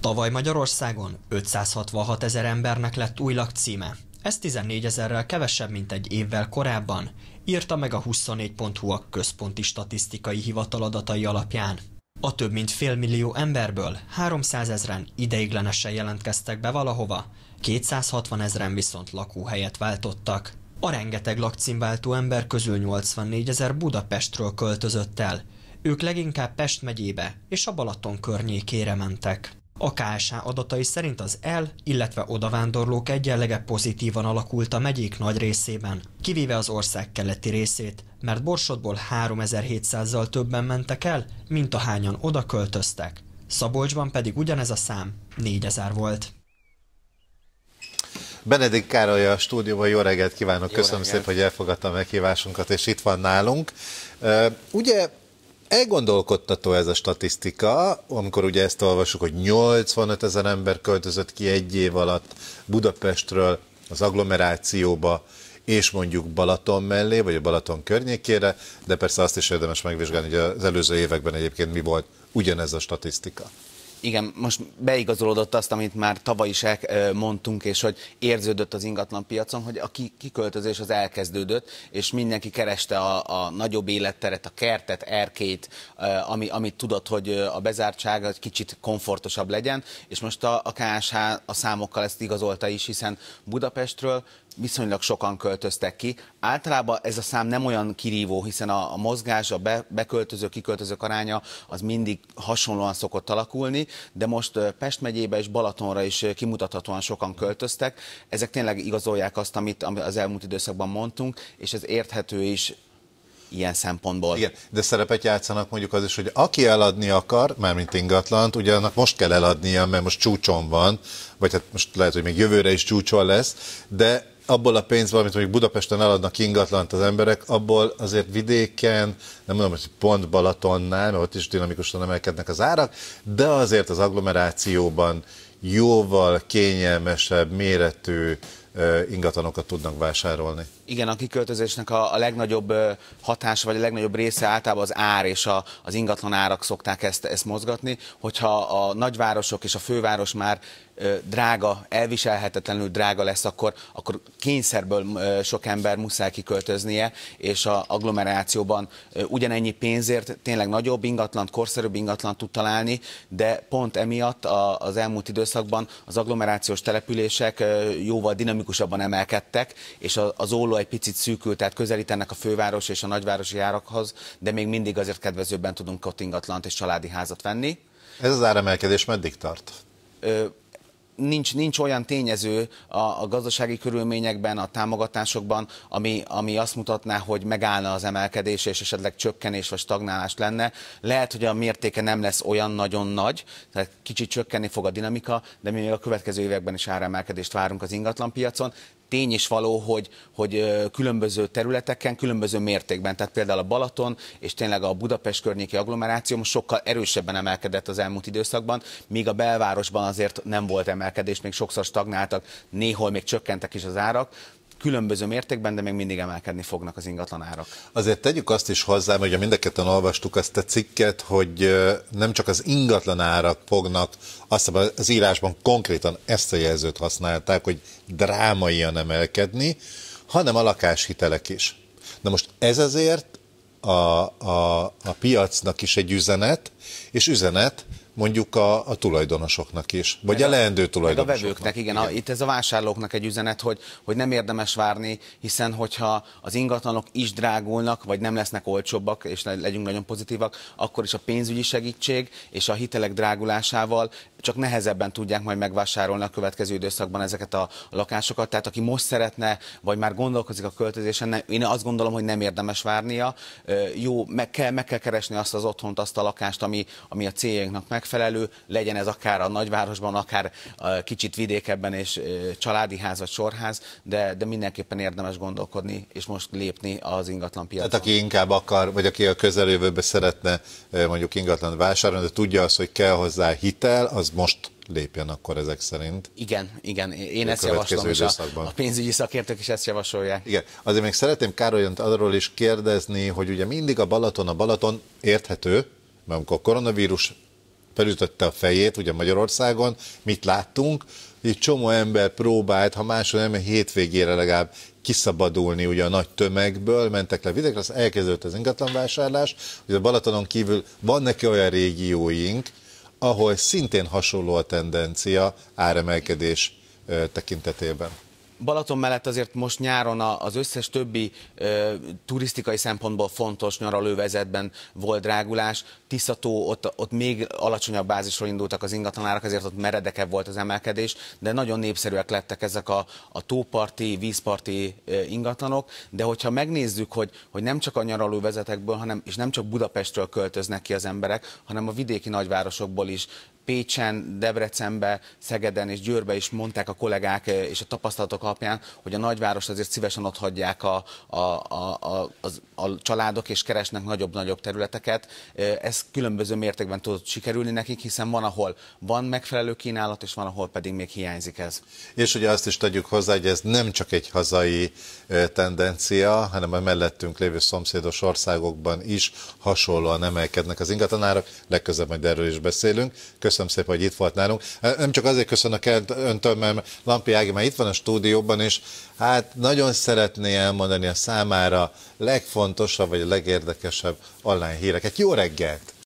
Tavaly Magyarországon 566 ezer embernek lett új lakcíme. Ez 14 ezerrel kevesebb, mint egy évvel korábban, írta meg a 24.hu a központi statisztikai hivatal adatai alapján. A több mint fél millió emberből 300 ezeren ideiglenesen jelentkeztek be valahova, 260 ezeren viszont lakóhelyet váltottak. A rengeteg lakcímváltó ember közül 84 ezer Budapestről költözött el. Ők leginkább Pest megyébe és a Balaton környékére mentek. A KSH adatai szerint az el, illetve odavándorlók egyenlege pozitívan alakult a megyék nagy részében, kivéve az ország keleti részét, mert Borsodból 3700-zal többen mentek el, mint ahányan oda költöztek. Szabolcsban pedig ugyanez a szám 4000 volt. Benedik Károly a stúdióban, jó reggelt kívánok, jó köszönöm reggelt. szépen, hogy elfogadta a meghívásunkat, és itt van nálunk. Ugye Elgondolkodtató ez a statisztika, amikor ugye ezt olvasjuk, hogy 85 ezer ember költözött ki egy év alatt Budapestről az agglomerációba, és mondjuk Balaton mellé, vagy a Balaton környékére, de persze azt is érdemes megvizsgálni, hogy az előző években egyébként mi volt ugyanez a statisztika igen, most beigazolódott azt, amit már tavaly is mondtunk, és hogy érződött az ingatlan piacon, hogy a kiköltözés az elkezdődött, és mindenki kereste a, a nagyobb életteret, a kertet, erkét, ami, amit tudott, hogy a bezártság egy kicsit komfortosabb legyen, és most a, a KSH a számokkal ezt igazolta is, hiszen Budapestről viszonylag sokan költöztek ki. Általában ez a szám nem olyan kirívó, hiszen a, a mozgás, a be, beköltöző, kiköltözők aránya az mindig hasonlóan szokott alakulni, de most Pest megyébe és Balatonra is kimutathatóan sokan költöztek. Ezek tényleg igazolják azt, amit az elmúlt időszakban mondtunk, és ez érthető is ilyen szempontból. Igen, de szerepet játszanak mondjuk az is, hogy aki eladni akar, mármint ingatlant, ugye annak most kell eladnia, mert most csúcson van, vagy hát most lehet, hogy még jövőre is csúcson lesz, de abból a pénzből, amit mondjuk Budapesten eladnak ingatlant az emberek, abból azért vidéken, nem mondom, hogy pont Balatonnál, mert ott is dinamikusan emelkednek az árak, de azért az agglomerációban jóval kényelmesebb méretű ingatlanokat tudnak vásárolni. Igen, a kiköltözésnek a, a legnagyobb hatása, vagy a legnagyobb része általában az ár és a, az ingatlan árak szokták ezt, ezt mozgatni, hogyha a nagyvárosok és a főváros már drága, elviselhetetlenül drága lesz, akkor, akkor kényszerből sok ember muszáj kiköltöznie, és a agglomerációban ugyanennyi pénzért tényleg nagyobb ingatlan, korszerűbb ingatlan tud találni, de pont emiatt az elmúlt időszakban az agglomerációs települések jóval dinamikusabban emelkedtek, és az óló egy picit szűkül, tehát közelítenek a főváros és a nagyvárosi árakhoz, de még mindig azért kedvezőbben tudunk ott ingatlant és családi házat venni. Ez az áremelkedés meddig tart? Ö, nincs, nincs olyan tényező a, a gazdasági körülményekben, a támogatásokban, ami, ami azt mutatná, hogy megállna az emelkedés, és esetleg csökkenés vagy stagnálás lenne. Lehet, hogy a mértéke nem lesz olyan nagyon nagy, tehát kicsit csökkenni fog a dinamika, de mi még a következő években is áremelkedést várunk az ingatlanpiacon tény és való, hogy, hogy különböző területeken, különböző mértékben, tehát például a Balaton és tényleg a Budapest környéki agglomeráció most sokkal erősebben emelkedett az elmúlt időszakban, míg a belvárosban azért nem volt emelkedés, még sokszor stagnáltak, néhol még csökkentek is az árak, különböző mértékben, de még mindig emelkedni fognak az ingatlan árak. Azért tegyük azt is hozzá, hogy mindketten olvastuk azt a cikket, hogy nem csak az ingatlan árak fognak, azt az írásban konkrétan ezt a jelzőt használták, hogy drámaian emelkedni, hanem a lakáshitelek is. Na most ez azért a, a, a piacnak is egy üzenet, és üzenet mondjuk a, a tulajdonosoknak is, vagy meg a, a leendő tulajdonosoknak. Meg a vevőknek, igen. igen. A, itt ez a vásárlóknak egy üzenet, hogy, hogy nem érdemes várni, hiszen hogyha az ingatlanok is drágulnak, vagy nem lesznek olcsóbbak, és legyünk nagyon pozitívak, akkor is a pénzügyi segítség és a hitelek drágulásával csak nehezebben tudják majd megvásárolni a következő időszakban ezeket a lakásokat. Tehát aki most szeretne, vagy már gondolkozik a költözésen, nem, én azt gondolom, hogy nem érdemes várnia. Jó, meg kell, meg kell keresni azt az otthont, azt a lakást, ami, ami a céljainknak megfelel megfelelő, legyen ez akár a nagyvárosban, akár kicsit vidékebben és családi ház vagy sorház, de, de mindenképpen érdemes gondolkodni és most lépni az ingatlan piacon. Tehát aki inkább akar, vagy aki a közeljövőben szeretne mondjuk ingatlan vásárolni, de tudja azt, hogy kell hozzá hitel, az most lépjen akkor ezek szerint. Igen, igen, én ezt javaslom, és a, a pénzügyi szakértők is ezt javasolják. Igen, azért még szeretném Károlyon arról is kérdezni, hogy ugye mindig a Balaton, a Balaton érthető, mert amikor a koronavírus felütötte a fejét, ugye Magyarországon, mit láttunk, egy csomó ember próbált, ha máshol nem, hétvégére legalább kiszabadulni ugye a nagy tömegből, mentek le vidékre, az elkezdődött az ingatlanvásárlás, ugye a Balatonon kívül van neki olyan régióink, ahol szintén hasonló a tendencia áremelkedés tekintetében. Balaton mellett azért most nyáron az összes többi ö, turisztikai szempontból fontos nyaralővezetben volt drágulás. Tiszató, ott, ott még alacsonyabb bázisról indultak az ingatlanárak, ezért ott meredekebb volt az emelkedés, de nagyon népszerűek lettek ezek a, a tóparti, vízparti ö, ingatlanok. De hogyha megnézzük, hogy, hogy nem csak a nyaralóvezetekből, hanem, és nem csak Budapestről költöznek ki az emberek, hanem a vidéki nagyvárosokból is Pécsen, Debrecenbe, Szegeden és Győrbe is mondták a kollégák eh, és a tapasztalatok alapján, hogy a nagyváros azért szívesen ott hagyják a, a, a, a, a, a családok és keresnek nagyobb-nagyobb területeket. Eh, ez különböző mértékben tud sikerülni nekik, hiszen van, ahol van megfelelő kínálat, és van, ahol pedig még hiányzik ez. És ugye azt is tegyük hozzá, hogy ez nem csak egy hazai eh, tendencia, hanem a mellettünk lévő szomszédos országokban is hasonlóan emelkednek az ingatlanárak. Legközelebb majd erről is beszélünk. Köszönöm köszönöm szépen, hogy itt volt nálunk. Nem csak azért köszönök el öntől, mert Lampi Ági már itt van a stúdióban, és hát nagyon szeretné elmondani a számára legfontosabb vagy a legérdekesebb online híreket. Jó reggelt!